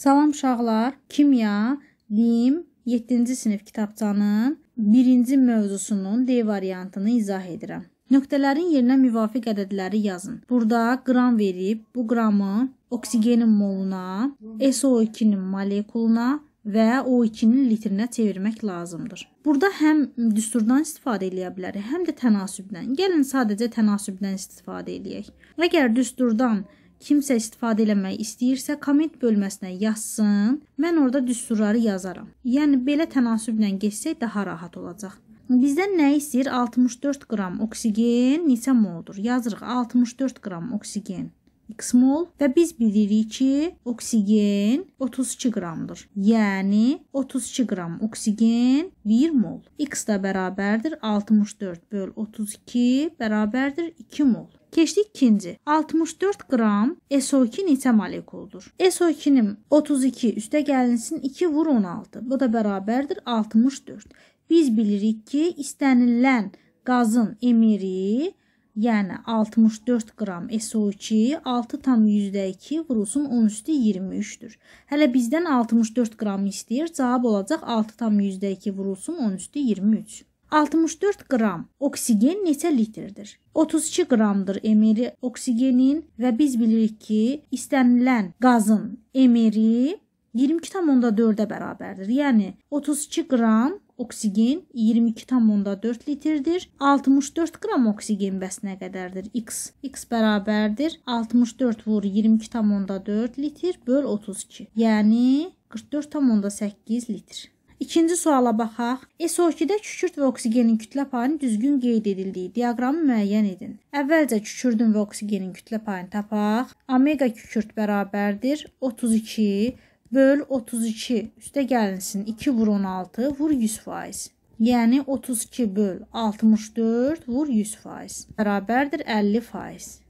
Salam uşaqlar, kimya, lim 7-ci sinif kitabçanın 1-ci mövzusunun D variantını izah edirəm. Nöqtələrin yerinə müvafiq ədədləri yazın. Burada qram verib, bu qramı oksigenin moluna, SO2-nin molekuluna və O2-nin litrinə çevirmək lazımdır. Burada həm düsturdan istifadə eləyə bilərik, həm də tənasübdən. Gəlin sadəcə tənasübdən istifadə eləyək. Əgər düsturdan kimsə istifadə eləmək istəyirsə, komment bölməsinə yazsın. Mən orada düsturları yazaram. Yəni belə tənasüblə keçsək daha rahat olacaq. Bizdən nə istəyir? 64 qram oksigen neçə moldur? Yazırıq 64 qram oksigen x mol və biz bilirik ki, oksigen 32 qramdır. Yəni 32 qram oksigen 1 mol. x də bərabərdir 64 böl 32 bərabərdir 2 mol. Keçdik ikinci. 64 qram SO2 neçə molekuldur? SO2-nin 32 üstə gəlinsin 2 vur 16. Bu da bərabərdir 64. Biz bilirik ki, istənilən qazın emiri Yəni 64 qram SO2 6,2 vurulsun 10 üstü 23-dür. Hələ bizdən 64 qram istəyir, cavab olacaq 6,2 vurulsun 10 üstü 23. 64 qram oksigen neçə litrdir? 32 qramdır emeri oksigenin və biz bilirik ki, istənilən qazın emeri 22,4-ə bərabərdir. Yəni 32 qram oksigen 22,4 litrdir. 64 qram oksigen bəs nə qədərdir? X. X bərabərdir 64 vur 22,4 litr böl 32. Yəni 44,8 litr. İkinci suala baxaq. SO2-də kükürt və oksigenin kütlə payının düzgün qeyd edildiyi diaqramı müəyyən edin. Əvvəlcə kükürdün və oksigenin kütlə payını tapaq. Omega kükürt bərabərdir 32 böl 32 üstə gəlinsin 2 vur 16 vur 100%. Yəni 32 böl 64 vur 100% bərabərdir 50%.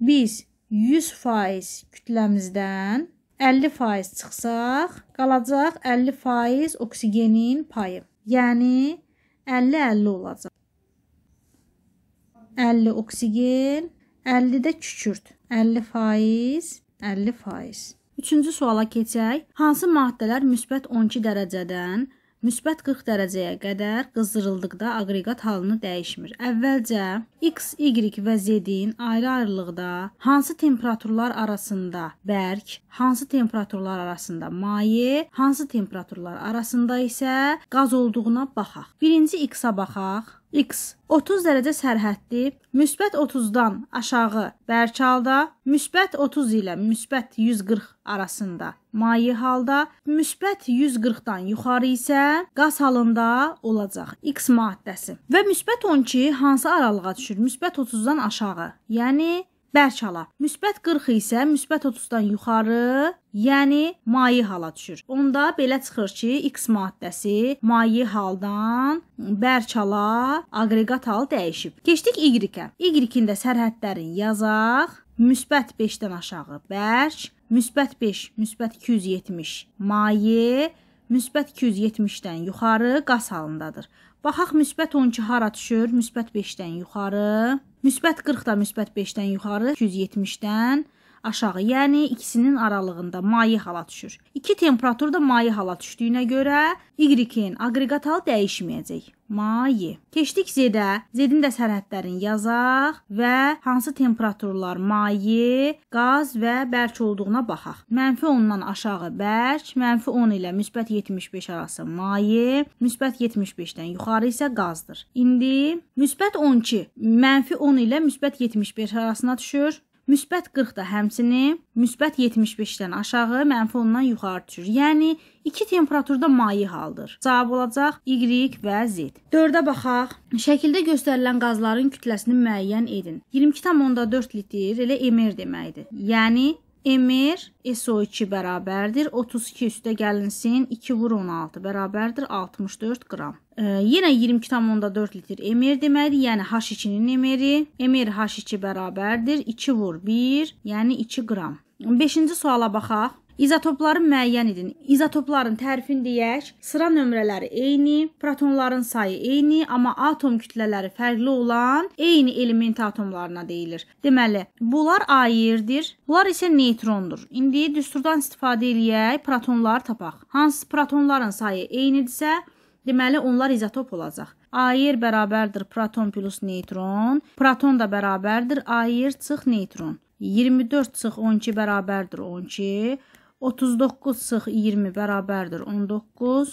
Biz 100% kütləmizdən 50% çıxsaq, qalacaq 50% oksigenin payı. Yəni 50-50 olacaq. 50 oksigen, 50 də kükürt. 50%, 50%. Üçüncü suala keçək. Hansı maddələr müsbət 12 dərəcədən müsbət 40 dərəcəyə qədər qızdırıldıqda aqreqat halını dəyişmir. Əvvəlcə x, y və z-in ayrı-ayrılıqda hansı temperaturlar arasında bərk, hansı temperaturlar arasında maye, hansı temperaturlar arasında isə qaz olduğuna baxaq. Birinci x-a baxaq. X 30 dərəcə sərhədli müsbət 30-dan aşağı bərk halda, müsbət 30 ilə müsbət 140 arasında maye halda, müsbət 140-dan yuxarı isə qaz halında olacaq. X maddəsi. Və müsbət 12 hansı aralığa düşür? Müsbət 30-dan aşağı. Yəni bərçala. Müsbət 40 isə müsbət 30-dan yuxarı, yəni maye hala düşür. Onda belə çıxır ki, X maddəsi maye haldan bərçala aqreqat hal dəyişib. Keçdik Y-ə. Y-in də sərhədlərini yazaq. Müsbət 5-dən aşağı bərk, müsbət 5, müsbət 270 maye, müsbət 270-dən yuxarı qas halındadır. Baxaq müsbət 12 hara düşür? Müsbət 5-dən yuxarı. Müsbət 40 da müsbət 5-dən yuxarı, 270-dən aşağı, yəni ikisinin aralığında maye hala düşür. 2 temperaturda maye hala düşdüyünə görə y-in aqreqat halı dəyişməyəcək. Maye. Keçdik Z-də. Z-in də sərhədlərini yazaq və hansı temperaturlar maye, qaz və bərk olduğuna baxaq. Mənfi 10-dan aşağı bərk, mənfi 10 ilə müsbət 75 arası maye, müsbət 75-dən yuxarı isə qazdır. İndi müsbət 12, mənfi 10 ilə müsbət 75 arasına düşür. Müsbət 40 da həmçinin, müsbət 75-dən aşağı, mənfi ondan yuxarı düşür. Yəni iki temperaturda maye haldır. Cavab olacaq Y və Z. 4-ə baxaq. Şəkildə göstərilən qazların kütləsini müəyyən edin. 22,4 litr elə MR deməkdir. Yəni MR SO2 bərabərdir 32 üstə gəlinsin 2 vur 16 bərabərdir 64 qram. E, yenə 20,4 litr MR deməkdir, yəni H2-nin MR-i. MR H2 bərabərdir 2 vur 1, yəni 2 qram. 5-ci suala baxaq. İzotopları müəyyən edin. İzotopların tərifini deyək. Sıra nömrələri eyni, protonların sayı eyni, amma atom kütlələri fərqli olan eyni element atomlarına deyilir. Deməli, bunlar ayirdir, bunlar isə neytrondur. İndi düsturdan istifadə eləyək, protonları tapaq. Hansı protonların sayı eynidirsə, Deməli onlar izotop olacaq. Air bərabərdir proton plus neytron. Proton da bərabərdir air çıx neytron. 24 çıx 12 bərabərdir 12. 39 sıx 20 bərabərdir 19.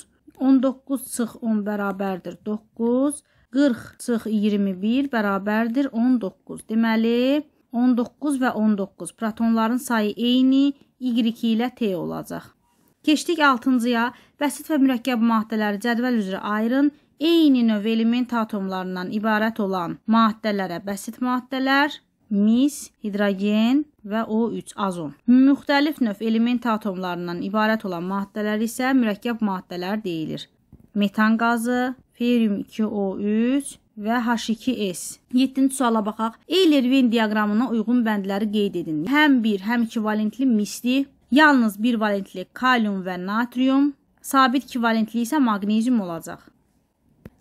19 sıx 10 bərabərdir 9. 40 sıx 21 bərabərdir 19. Deməli 19 və 19 protonların sayı eyni y ilə t olacaq. Keçdik 6-cıya. Bəsit və mürəkkəb maddələri cədvəl üzrə ayırın. Eyni növ element atomlarından ibarət olan maddələrə bəsit maddələr, mis, hidrogen və O3 azon. Müxtəlif növ element atomlarından ibarət olan maddələr isə mürəkkəb maddələr deyilir. Metan qazı, ferium 2O3 və H2S. 7-ci suala baxaq. Eyler-Ven diaqramına uyğun bəndləri qeyd edin. Həm 1, həm 2 valentli misli, yalnız 1 valentli kalium və natrium, sabit 2 valentli isə maqnezium olacaq.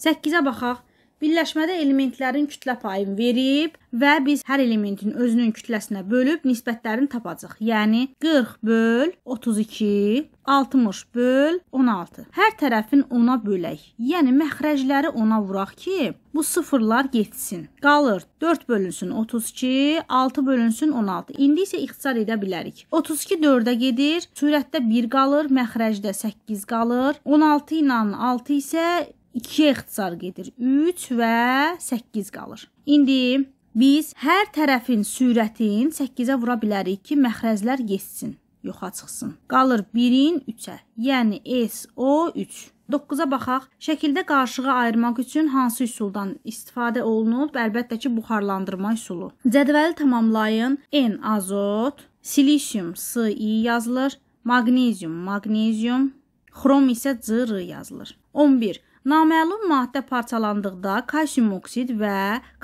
8-ə baxaq. Birləşmədə elementlərin kütlə payını verib və biz hər elementin özünün kütləsinə bölüb nisbətlərini tapacağıq. Yəni 40 böl 32, 60 böl 16. Hər tərəfin 10-a bölək. Yəni məxrəcləri 10-a vuraq ki, bu sıfırlar getsin. Qalır 4 bölünsün 32, 6 bölünsün 16. İndi isə ixtisar edə bilərik. 32 4-ə gedir, sürətdə 1 qalır, məxrəcdə 8 qalır. 16 ilə 6 isə 2-yə ixtisar gedir. 3 və 8 qalır. İndi biz hər tərəfin sürətin 8-ə vura bilərik ki, məxrəzlər getsin, yoxa çıxsın. Qalır 1-in 3-ə, yəni SO3. 9-a baxaq. Şəkildə qarışığı ayırmaq üçün hansı üsuldan istifadə olunub? Əlbəttə ki, buxarlandırma üsulu. Cədvəli tamamlayın. N azot, silisium SI yazılır, magnezium magnezium, xrom isə CR yazılır. 11. Naməlum maddə parçalandıqda kalsium oksid və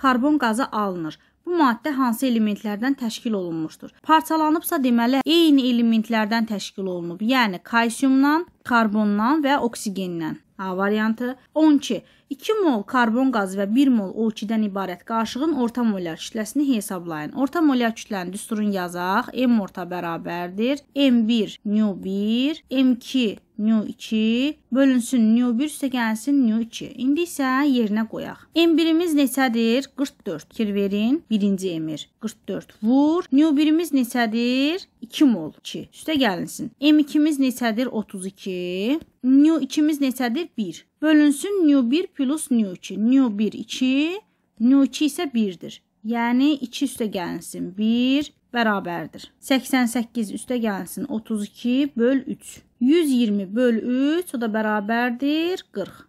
karbon qazı alınır. Bu maddə hansı elementlərdən təşkil olunmuşdur? Parçalanıbsa deməli eyni elementlərdən təşkil olunub, yəni kalsiumdan, karbondan və oksigendən. A variantı 12. 2 mol karbon qazı və 1 mol O2-dən ibarət qaşığın orta molyar kütləsini hesablayın. Orta molyar kütləni düsturun yazaq. M orta bərabərdir. M1 nü 1, M2 new 2 bölünsün new 1 üstə gəlsin new 2. İndi isə yerinə qoyaq. M1-imiz neçədir? 44. Fikir verin. 1-ci emir 44 vur. New 1-imiz neçədir? 2 mol 2. Üstə gəlinsin. M2-imiz neçədir? 32. New 2-imiz neçədir? 1. Bölünsün new 1 plus new 2. New 1 2, new 2 isə 1-dir. Yəni 2 üstə gəlinsin 1 bərabərdir. 88 üstə gəlsin 32 böl 3. 120 bölü 3 o da bərabərdir 40.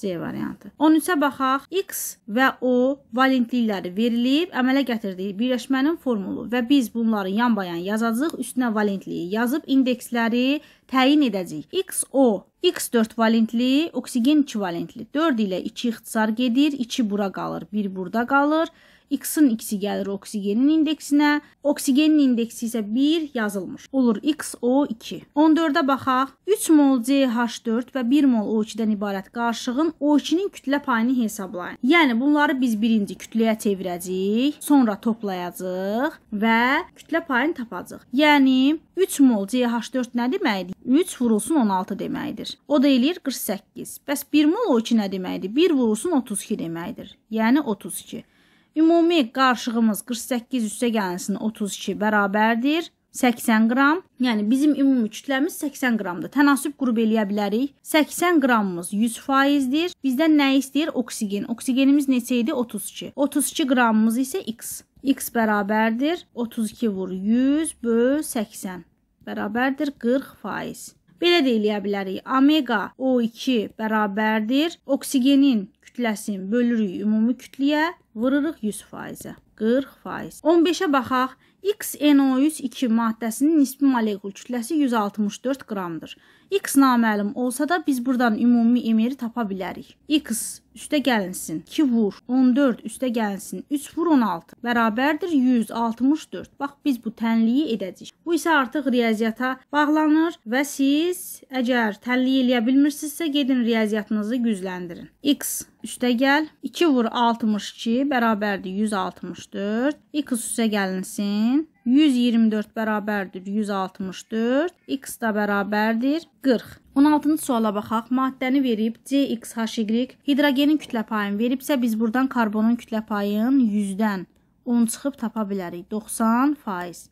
C variantı. 13-ə baxaq. X və O valentlikləri verilib, əmələ gətirdiyi birləşmənin formulu və biz bunları yan-bayan yazacağıq, üstünə valentliyi yazıb indeksləri təyin edəcəyik. XO X4 valentli, oksigen 2 valentli. 4 ilə 2 ixtisar gedir, 2 bura qalır, 1 burada qalır. X-in X-i gəlir oksigenin indeksinə. Oksigenin indeksi isə 1 yazılmış. Olur XO2. 14-ə baxaq. 3 mol CH4 və 1 mol O2-dən ibarət qarışığın O2-nin kütlə payını hesablayın. Yəni bunları biz birinci kütləyə çevirəcəyik, sonra toplayacağıq və kütlə payını tapacağıq. Yəni 3 mol CH4 nə deməkdir? 3 vurulsun 16 deməkdir. O da eləyir 48. Bəs 1 mol O2 nə deməkdir? 1 vurulsun 32 deməkdir. Yəni 32. Ümumi qarşığımız 48 üstə gəlsin 32 bərabərdir 80 qram. Yəni bizim ümumi kütləmiz 80 qramdır. Tənasüb qrup eləyə bilərik. 80 qramımız 100%dir. Bizdən nə istəyir? Oksigen. Oksigenimiz neçə idi? 32. 32 qramımız isə x. x bərabərdir 32 vur 100 böl 80 bərabərdir 40%. Belə də eləyə bilərik. Omega O2 bərabərdir oksigenin kütləsin bölürük ümumi kütləyə, vururuq 100%-ə. 40%. 15-ə baxaq. XNO3 2 maddəsinin nisbi molekul kütləsi 164 qramdır. X naməlum olsa da biz burdan ümumi emeri tapa bilərik. X üstə gəlinsin 2 vur 14 üstə gəlinsin 3 vur 16 bərabərdir 164. Bax biz bu tənliyi edəcəyik. Bu isə artıq riyaziyyata bağlanır və siz əgər tənliyi eləyə bilmirsinizsə gedin riyaziyyatınızı gücləndirin. X üstə gəl 2 vur 62 bərabərdir 164. 164. X üstə gəlinsin. 124 bərabərdir 164, x da bərabərdir 40. 16-cı suala baxaq. Maddəni verib CXHY hidrogenin kütlə payını veribsə, biz burdan karbonun kütlə payını 100-dən 10 çıxıb tapa bilərik. 90%.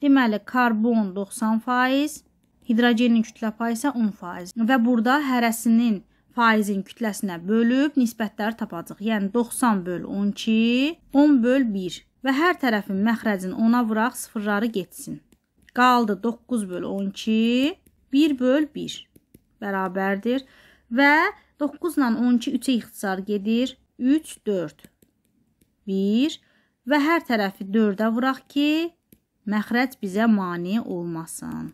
Deməli, karbon 90%, hidrogenin kütlə payı isə 10%. Və burada hərəsinin faizin kütləsinə bölüb nisbətləri tapacağıq. Yəni 90 böl 12, 10 böl 1 və hər tərəfin məxrəcini 10-a vuraq, sıfırları getsin. Qaldı 9 böl 12, 1 böl 1 bərabərdir və 9 ilə 12 3-ə ixtisar gedir. 3, 4, 1 və hər tərəfi 4-ə vuraq ki, məxrəc bizə mani olmasın.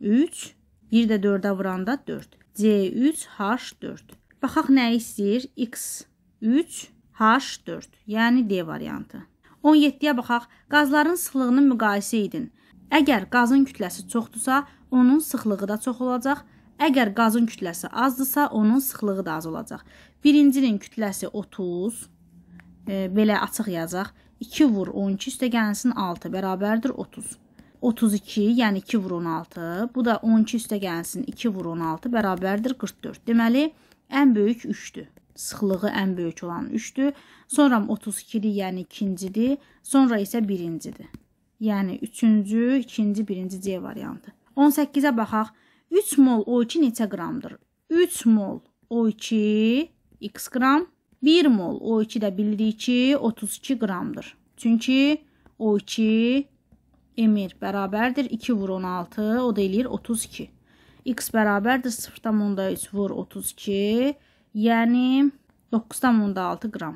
3, 4. 1 də 4-ə vuranda 4. C3 H4. Baxaq nə istəyir? X3 H4. Yəni D variantı. 17-yə baxaq. Qazların sıxlığını müqayisə edin. Əgər qazın kütləsi çoxdursa, onun sıxlığı da çox olacaq. Əgər qazın kütləsi azdırsa, onun sıxlığı da az olacaq. Birincinin kütləsi 30, e, belə açıq yazaq. 2 vur 12 üstə gəlsin 6 bərabərdir 30. 32, yəni 2 vur 16. Bu da 12 üstə gəlsin, 2 vur 16 bərabərdir 44. Deməli, ən böyük 3-dür. Sıxlığı ən böyük olan 3-dür. Sonra 32-dir, yəni 2-cidir. Sonra isə 1-cidir. Yəni 3-cü, 2-ci, 1-ci C variantı. 18-ə baxaq. 3 mol O2 neçə qramdır? 3 mol O2 x qram, 1 mol O2 də bilirik ki, 32 qramdır. Çünki O2 Emir bərabərdir 2 vur 16, o da eləyir 32. X bərabərdir 0,3 vur 32, yəni 9,6 qram.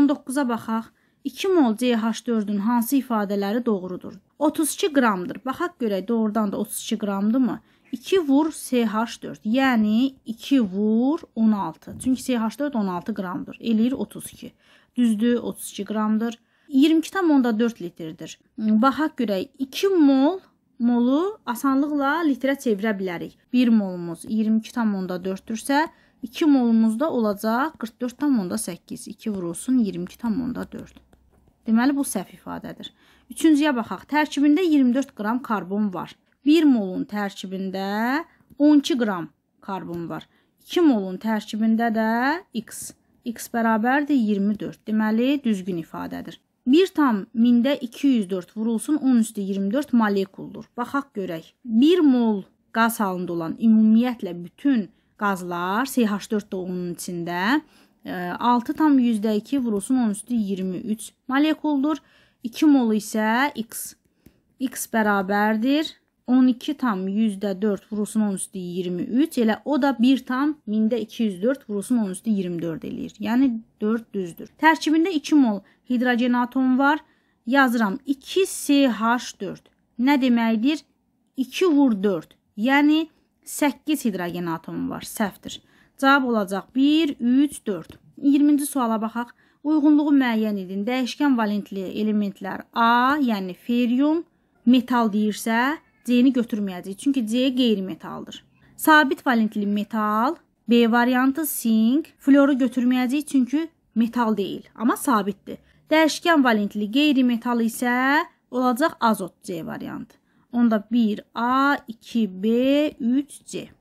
19-a baxaq. 2 mol CH4-ün hansı ifadələri doğrudur? 32 qramdır. Baxaq görək doğrudan da 32 qramdırmı? 2 vur CH4, yəni 2 vur 16. Çünki CH4 16 qramdır, eləyir 32. Düzdür, 32 qramdır. 22,4 litrdir. Baxaq görək, 2 mol molu asanlıqla litrə çevirə bilərik. 1 molumuz 22,4-dürsə, 2 molumuzda olacaq 44,8. 2 vurulsun 22,4. Deməli, bu səhv ifadədir. Üçüncüyə baxaq. Tərkibində 24 qram karbon var. 1 molun tərkibində 12 qram karbon var. 2 molun tərkibində də x. x bərabərdir 24. Deməli, düzgün ifadədir. 1 tam mində 204 vurulsun 10 üstü 24 molekuldur. Baxaq görək. 1 mol qaz halında olan ümumiyyətlə bütün qazlar CH4 doğunun içində 6 e, tam %2 vurulsun 10 üstü 23 molekuldur. 2 mol isə X. X bərabərdir 12 tam yüzdə 4 vurulsun 10 üstü 23 elə o da 1 tam mində 204 vurulsun 10 üstü 24 eləyir. Yəni 4 düzdür. Tərkibində 2 mol hidrogen atom var. Yazıram 2CH4. Nə deməkdir? 2 vur 4. Yəni 8 hidrogen atomu var. Səhvdir. Cavab olacaq 1, 3, 4. 20-ci suala baxaq. Uyğunluğu müəyyən edin. Dəyişkən valentli elementlər A, yəni ferium, metal deyirsə, C-ni götürməyəcəyik. Çünki C qeyri-metaldır. Sabit valentli metal, B variantı sink, floru götürməyəcəyik çünki metal deyil, amma sabitdir. Dəyişkən valentli qeyri-metal isə olacaq azot C variantı. Onda 1A, 2B, 3C.